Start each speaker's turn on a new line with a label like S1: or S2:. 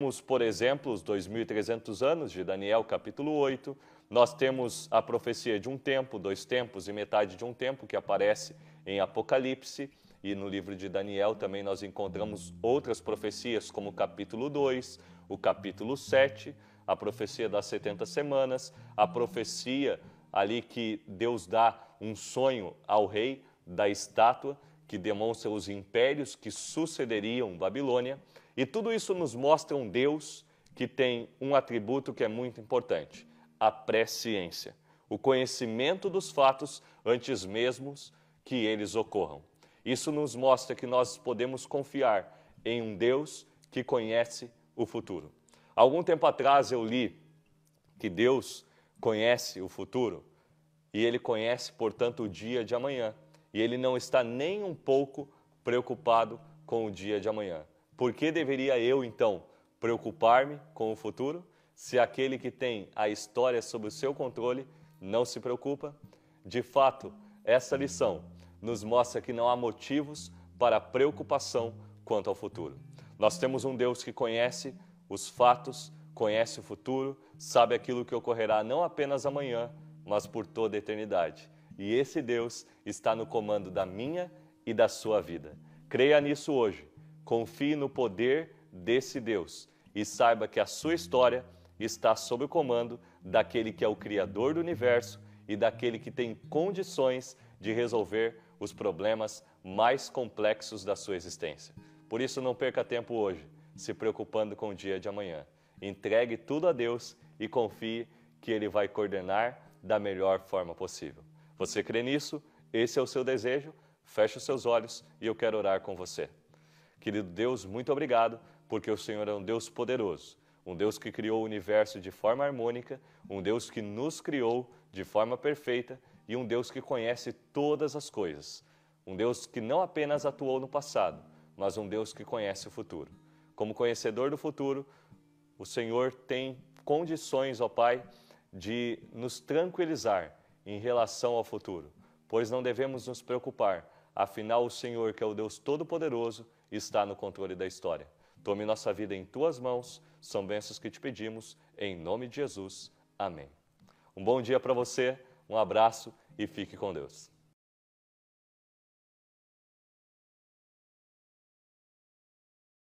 S1: Temos, por exemplo, os 2.300 anos de Daniel, capítulo 8. Nós temos a profecia de um tempo, dois tempos e metade de um tempo, que aparece em Apocalipse. E no livro de Daniel também nós encontramos outras profecias, como o capítulo 2, o capítulo 7, a profecia das 70 semanas, a profecia ali que Deus dá um sonho ao rei da estátua, que demonstra os impérios que sucederiam Babilônia. E tudo isso nos mostra um Deus que tem um atributo que é muito importante: a presciência, o conhecimento dos fatos antes mesmo que eles ocorram. Isso nos mostra que nós podemos confiar em um Deus que conhece o futuro. Algum tempo atrás eu li que Deus conhece o futuro e ele conhece, portanto, o dia de amanhã. E ele não está nem um pouco preocupado com o dia de amanhã. Por que deveria eu, então, preocupar-me com o futuro se aquele que tem a história sob o seu controle não se preocupa? De fato, essa lição nos mostra que não há motivos para preocupação quanto ao futuro. Nós temos um Deus que conhece os fatos, conhece o futuro, sabe aquilo que ocorrerá não apenas amanhã, mas por toda a eternidade. E esse Deus está no comando da minha e da sua vida. Creia nisso hoje Confie no poder desse Deus e saiba que a sua história está sob o comando daquele que é o Criador do universo e daquele que tem condições de resolver os problemas mais complexos da sua existência. Por isso, não perca tempo hoje se preocupando com o dia de amanhã. Entregue tudo a Deus e confie que Ele vai coordenar da melhor forma possível. Você crê nisso? Esse é o seu desejo? Feche os seus olhos e eu quero orar com você. Querido Deus, muito obrigado, porque o Senhor é um Deus poderoso, um Deus que criou o universo de forma harmônica, um Deus que nos criou de forma perfeita e um Deus que conhece todas as coisas. Um Deus que não apenas atuou no passado, mas um Deus que conhece o futuro. Como conhecedor do futuro, o Senhor tem condições, ó Pai, de nos tranquilizar em relação ao futuro, pois não devemos nos preocupar, afinal, o Senhor, que é o Deus Todo-Poderoso, está no controle da história. Tome nossa vida em tuas mãos, são bênçãos que te pedimos, em nome de Jesus. Amém. Um bom dia para você, um abraço e fique com Deus.